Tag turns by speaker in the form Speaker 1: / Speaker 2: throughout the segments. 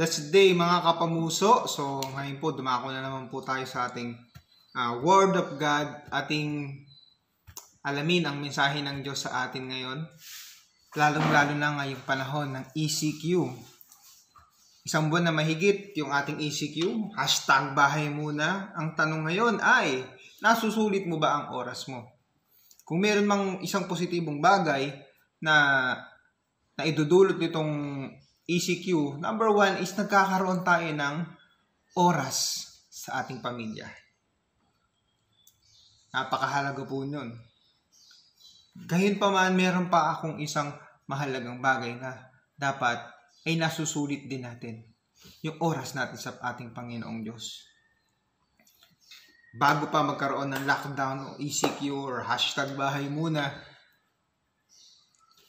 Speaker 1: Let's day mga kapamuso. So ngayon po dumako na naman po tayo sa ating uh, Word of God, ating alamin ang mensahe ng Diyos sa atin ngayon. Lalong-lalo na ngayong panahon ng ECQ. Isang buwan na mahigit yung ating ECQ. Hashtag bahay muna. Ang tanong ngayon ay, nasusulit mo ba ang oras mo? Kung meron mang isang positibong bagay na na idudulot nitong ECQ. Number one is nagkakaroon tayo ng oras sa ating pamilya. Napakahalaga po nun. Gayun pa man, meron pa akong isang mahalagang bagay na dapat ay nasusulit din natin. Yung oras natin sa ating Panginoong Diyos. Bago pa magkaroon ng lockdown o ECQ or hashtag bahay muna,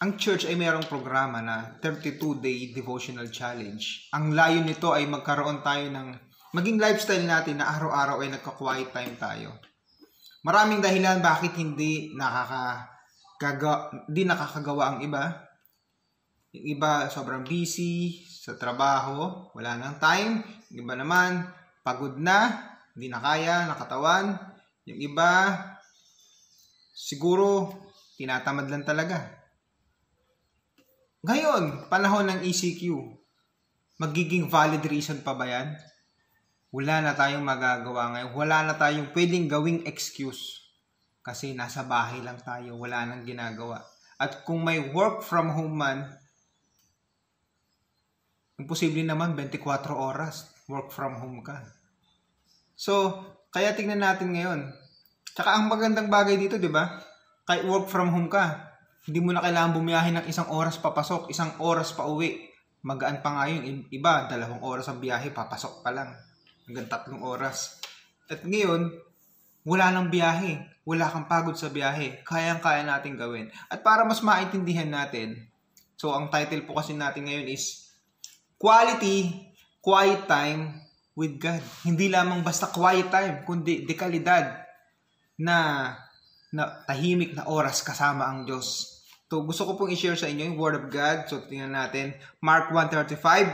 Speaker 1: ang church ay mayroong programa na 32-day devotional challenge. Ang layo nito ay magkaroon tayo ng maging lifestyle natin na araw-araw ay nagka-quiet time tayo. Maraming dahilan bakit hindi nakaka hindi nakakagawa ang iba. Yung iba sobrang busy sa trabaho, wala nang time. Yung iba naman pagod na, hindi na kaya, nakatawan. Yung iba siguro tinatamad lang talaga ngayon, panahon ng ECQ, magiging valid reason pa ba yan? Wala na tayong magagawa ngayon. Wala na tayong pwedeng gawing excuse. Kasi nasa bahay lang tayo, wala nang ginagawa. At kung may work from home man, imposible naman 24 oras work from home ka. So, kaya tingnan natin ngayon. Tsaka ang magandang bagay dito, 'di ba? Kahit work from home ka, hindi mo na kailangan bumiyahin ng isang oras papasok, isang oras pa uwi. Magaan pa nga yun. Iba, dalawang oras ang biyahe, papasok pa lang. Hanggang tatlong oras. At ngayon, wala nang biyahe. Wala kang pagod sa biyahe. Kayang-kaya natin gawin. At para mas maintindihan natin, so ang title po kasi natin ngayon is Quality Quiet Time with God. Hindi lamang basta quiet time, kundi dekalidad na, na tahimik na oras kasama ang Diyos. So, gusto ko pong i-share sa inyo yung Word of God. So, tingnan natin. Mark 1.35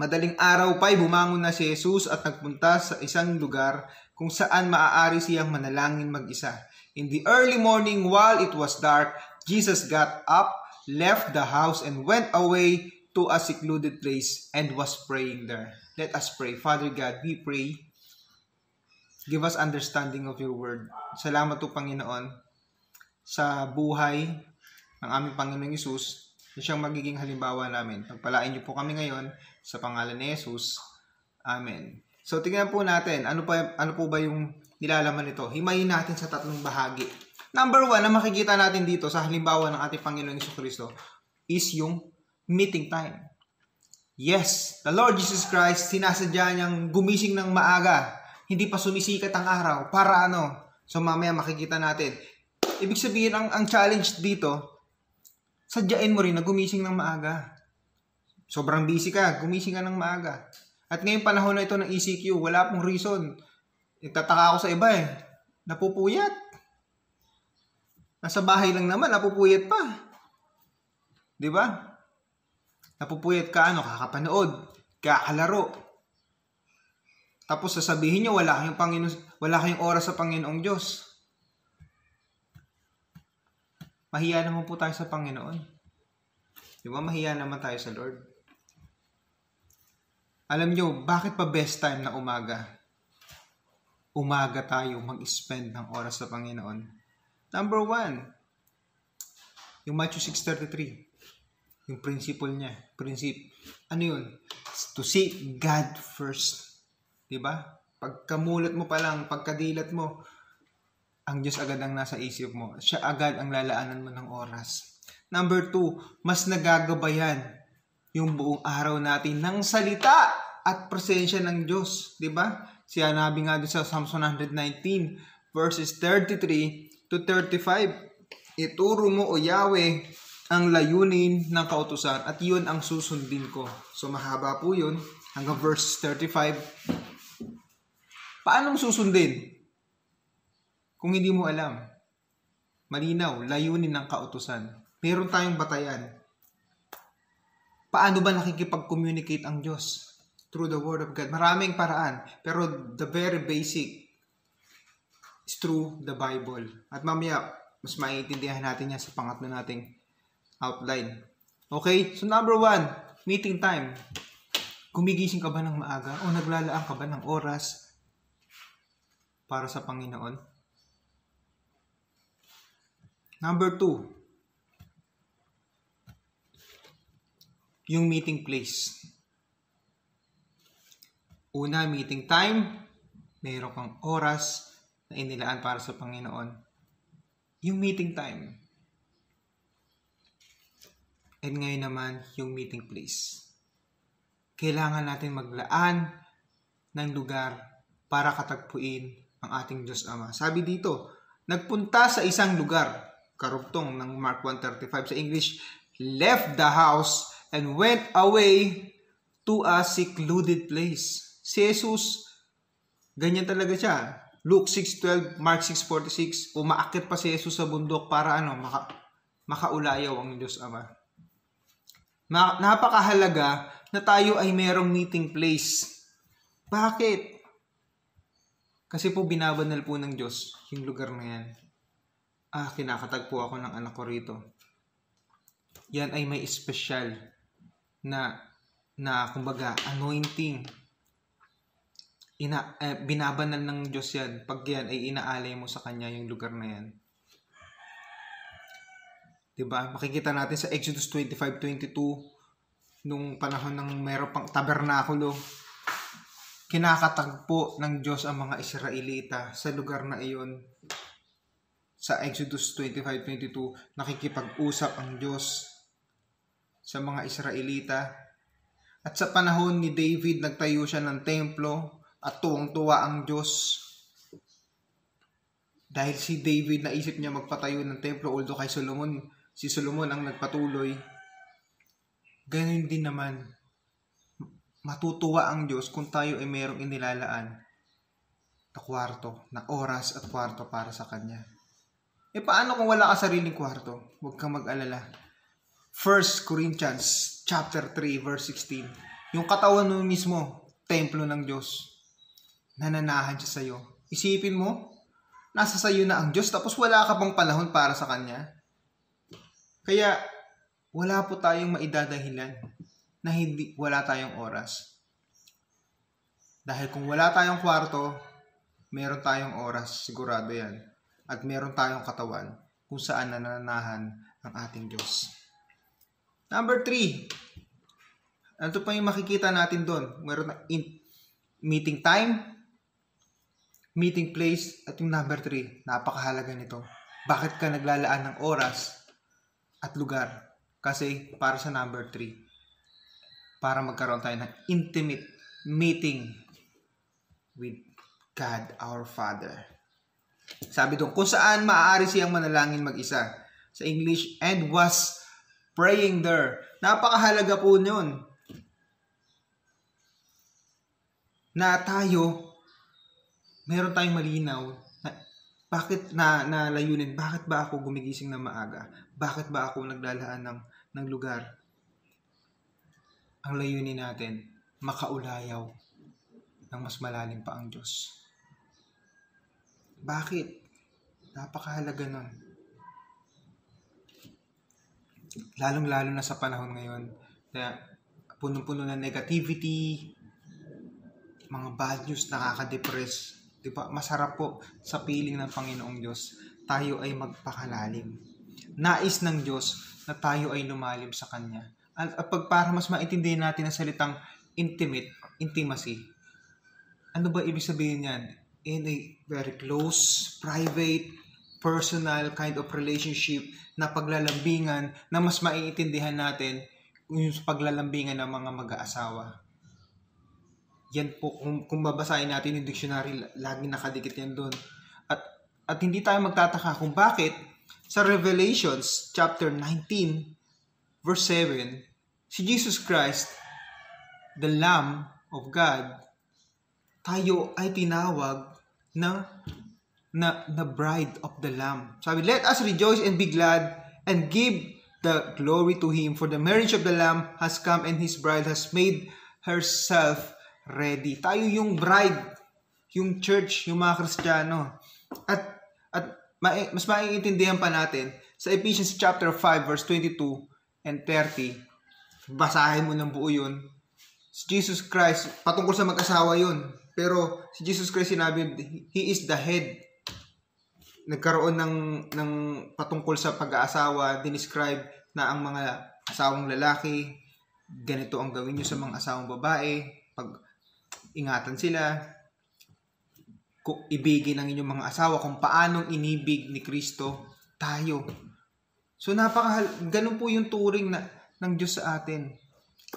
Speaker 1: Madaling araw pa'y bumangon na si Jesus at nagpunta sa isang lugar kung saan maaari siyang manalangin mag-isa. In the early morning, while it was dark, Jesus got up, left the house, and went away to a secluded place and was praying there. Let us pray. Father God, we pray. Give us understanding of your word. Salamat po, Panginoon, sa buhay ng aming Panginoong Isus na siyang magiging halimbawa namin. Pagpalain niyo po kami ngayon sa pangalan ni Jesus. Amen. So tingnan po natin, ano, pa, ano po ba yung nilalaman nito? Himayin natin sa tatlong bahagi. Number one ang makikita natin dito sa halimbawa ng ating Panginoong Iso Kristo is yung meeting time. Yes, the Lord Jesus Christ, sinasadya niyang gumising ng maaga. Hindi pa sumisikat ang araw. Para ano? So mamaya makikita natin. Ibig sabihin, ang, ang challenge dito sadyain mo rin na gumising ng maaga. Sobrang busy ka, gumising ka ng maaga. At ngayong panahon na ito ng ECQ, wala pong reason. Itataka ako sa iba eh. Napupuyat. Nasa bahay lang naman, napupuyat pa. 'Di ba? Napupuyat ka ano, kakapanood, kakalaro, tapos sasabihin niyo wala kayong Panginoon, wala kayong oras sa Panginoong Diyos mahiya naman po tayo sa Panginoon. Di ba? Mahiya naman tayo sa Lord. Alam nyo, bakit pa best time na umaga? Umaga tayo mag-spend ng oras sa Panginoon. Number one, yung Matthew 6.33, yung principle niya, principle, ano yun? To seek God first. Diba? Pagkamulat mo pa lang, pagkadilat mo, ang Diyos agad ang nasa isip mo. Siya agad ang lalaanan mo ng oras. Number two, mas nagagabayan yung buong araw natin ng salita at presensya ng Diyos. ba? Diba? Siya nabi nga doon sa Psalm 119 verses 33 to 35. Ituro mo o Yahweh ang layunin ng kautusan at yun ang susundin ko. So mahaba po yun hanggang verse 35. Paanong susundin? Kung hindi mo alam, malinaw, layunin ng kautusan. Meron tayong batayan. Paano ba nakikipag-communicate ang Diyos? Through the Word of God. Maraming paraan, pero the very basic is through the Bible. At mamaya, mas maiintindihan natin yan sa pangatlo nating outline. Okay, so number one, meeting time. Gumigising ka ba ng maaga o naglalaan ka ba ng oras para sa Panginoon? Number two, yung meeting place. Una, meeting time. Meron kang oras na inilaan para sa Panginoon. Yung meeting time. At ngayon naman, yung meeting place. Kailangan natin maglaan ng lugar para katagpuin ang ating Diyos Ama. Sabi dito, nagpunta sa isang lugar karugtong ng Mark 1.35 sa English, left the house and went away to a secluded place. Si Jesus, ganyan talaga siya. Luke 6.12, Mark 6.46, umaakit pa si Jesus sa bundok para ano, maka, makaulayaw ang Diyos Ama. Ma, napakahalaga na tayo ay merong meeting place. Bakit? Kasi po binabanal po ng Diyos yung lugar na yan. Ah, kinakatagpo ako ng anak ko rito. Yan ay may espesyal na na kumbaga anointing ina eh, binabanal ng Diyos yan pag yan ay inaalay mo sa kanya yung lugar na yan 'di ba makikita natin sa Exodus 25:22 nung panahon ng meron pang tabernakulo kinakatagpo ng Diyos ang mga Israelita sa lugar na iyon sa Exodus 25:22, nakikipag-usap ang Diyos sa mga Israelita. At sa panahon ni David, nagtayo siya ng templo at tuwang-tuwa ang Diyos. Dahil si David naisip niya magpatayo ng templo although kay Solomon, si Solomon ang nagpatuloy. Ganun din naman. Matutuwa ang Diyos kung tayo ay mayroong inilalaan na kwarto, na oras at kwarto para sa Kanya. Eh paano kung wala ka sariling kwarto? Huwag kang mag-alala. 1 Corinthians chapter 3 verse 16. Yung katawan mo mismo, templo ng Diyos. Nananahan siya sa iyo. Isipin mo, nasa sayo na ang Diyos tapos wala ka pang panahon para sa Kanya. Kaya, wala po tayong maidadahilan na hindi, wala tayong oras. Dahil kung wala tayong kwarto, meron tayong oras, sigurado yan at meron tayong katawan kung saan nananahan ang ating Diyos. Number three, ano pa yung makikita natin doon? Meron na in meeting time, meeting place, at yung number three, napakahalaga nito. Bakit ka naglalaan ng oras at lugar? Kasi para sa number three, para magkaroon tayo ng intimate meeting with God our Father. Sabi doon, kung saan maaari siyang manalangin mag-isa. Sa English, and was praying there. Napakahalaga po nun na tayo meron tayong malinaw na, bakit na, na layunin, bakit ba ako gumigising na maaga? Bakit ba ako naglalaan ng, ng lugar? Ang layunin natin, makaulayaw ng mas malalim pa ang Diyos. Bakit? Napakahalaga nun. Lalong-lalo na sa panahon ngayon na punong-puno ng negativity, mga bad news nakaka-depress. Diba? Masarap po sa piling ng Panginoong Diyos tayo ay magpakalalim. Nais ng Diyos na tayo ay lumalim sa Kanya. At, at pag para mas maintindihan natin ang salitang intimate, intimacy, ano ba ibig sabihin niyan? in a very close, private, personal kind of relationship na paglalambingan na mas maiintindihan natin yung paglalambingan ng mga mag-aasawa. Yan po, kung, kung babasahin natin yung dictionary, lagi nakadikit yan doon. At, at hindi tayo magtataka kung bakit sa Revelations chapter 19 verse 7, si Jesus Christ, the Lamb of God, tayo ay tinawag na, na, na bride of the Lamb. Sabi, let us rejoice and be glad and give the glory to Him, for the marriage of the Lamb has come and His bride has made herself ready. Tayo yung bride, yung church, yung mga Kristiyano. At, at mas maiintindihan pa natin sa Ephesians chapter 5 verse 22 and 30. Basahin mo ng buo yun. Jesus Christ, patungkol sa mag-asawa yun. Pero si Jesus Christ sinabi, He is the head. Nagkaroon ng, ng patungkol sa pag-aasawa, dinescribe na ang mga asawang lalaki, ganito ang gawin nyo sa mga asawang babae, pag ingatan sila, ibigin ang inyong mga asawa, kung paanong inibig ni Kristo tayo. So napakahal, ganun po yung turing na, ng Diyos sa atin.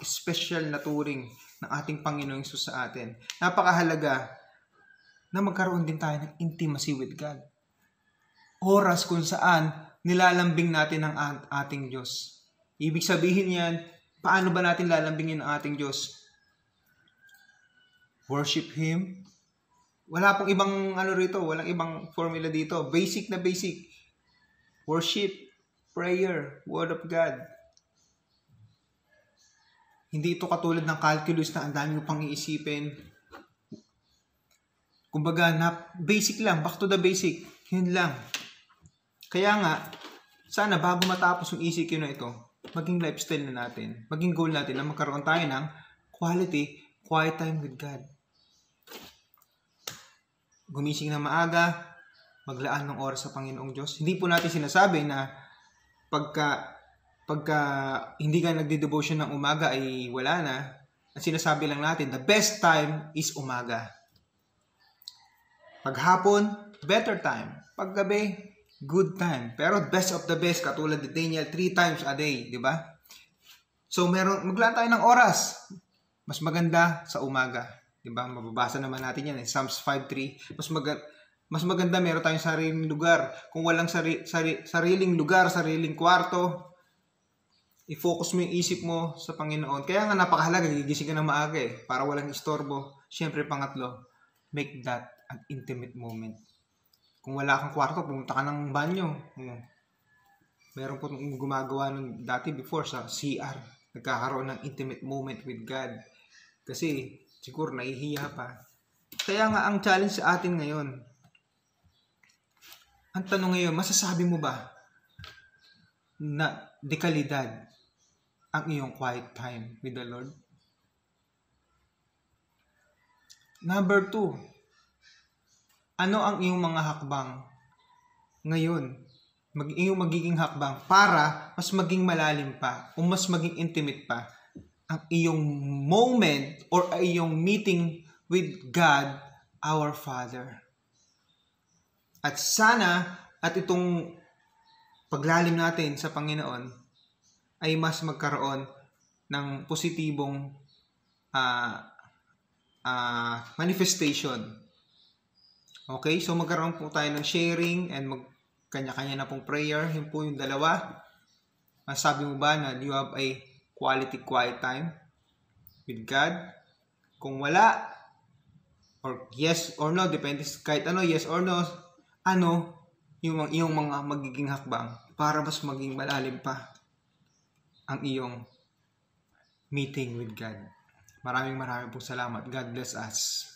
Speaker 1: Special na turing ng ating Panginoong Isus sa atin. Napakahalaga na magkaroon din tayo ng intimacy with God. Oras kung saan nilalambing natin ang ating Diyos. Ibig sabihin yan, paano ba natin lalambingin ang ating Diyos? Worship Him. Wala pong ibang ano rito, walang ibang formula dito. Basic na basic. Worship, prayer, Word of God, hindi ito katulad ng calculus na ang dami mo pang iisipin. Kumbaga, na basic lang, back to the basic. Yun lang. Kaya nga, sana bago matapos yung ECQ na ito, maging lifestyle na natin, maging goal natin na magkaroon tayo ng quality, quiet time with God. Gumising na maaga, maglaan ng oras sa Panginoong Diyos. Hindi po natin sinasabi na pagka pagka hindi ka nagde-devotion ng umaga ay wala na. Ang sinasabi lang natin, the best time is umaga. Paghapon, better time. Paggabi, good time. Pero best of the best, katulad ni Daniel, three times a day, di ba? So, meron, maglaan tayo ng oras. Mas maganda sa umaga. Di ba? Mababasa naman natin yan. Eh. Psalms 5.3. Mas maganda, mas maganda meron tayong sariling lugar. Kung walang sari, sari, sariling lugar, sariling kwarto, i-focus mo yung isip mo sa Panginoon. Kaya nga napakahalaga, gigising ka na maaga eh, para walang istorbo. Siyempre, pangatlo, make that an intimate moment. Kung wala kang kwarto, pumunta ka ng banyo. Hmm. Meron po gumagawa ng dati before sa CR. Nagkakaroon ng intimate moment with God. Kasi siguro nahihiya pa. Kaya nga ang challenge sa atin ngayon, ang tanong ngayon, masasabi mo ba na dekalidad ang iyong quiet time with the Lord? Number two, ano ang iyong mga hakbang ngayon? Mag, iyong magiging hakbang para mas maging malalim pa o mas maging intimate pa ang iyong moment or iyong meeting with God, our Father. At sana, at itong paglalim natin sa Panginoon, ay mas magkaroon ng positibong uh, uh, manifestation. Okay? So magkaroon po tayo ng sharing and mag kanya-kanya na pong prayer. Yun po yung dalawa. Masabi mo ba na you have a quality quiet time with God? Kung wala, or yes or no, depende kahit ano, yes or no, ano yung, iyong mga magiging hakbang para mas maging malalim pa ang iyong meeting with God. Maraming maraming po salamat. God bless us.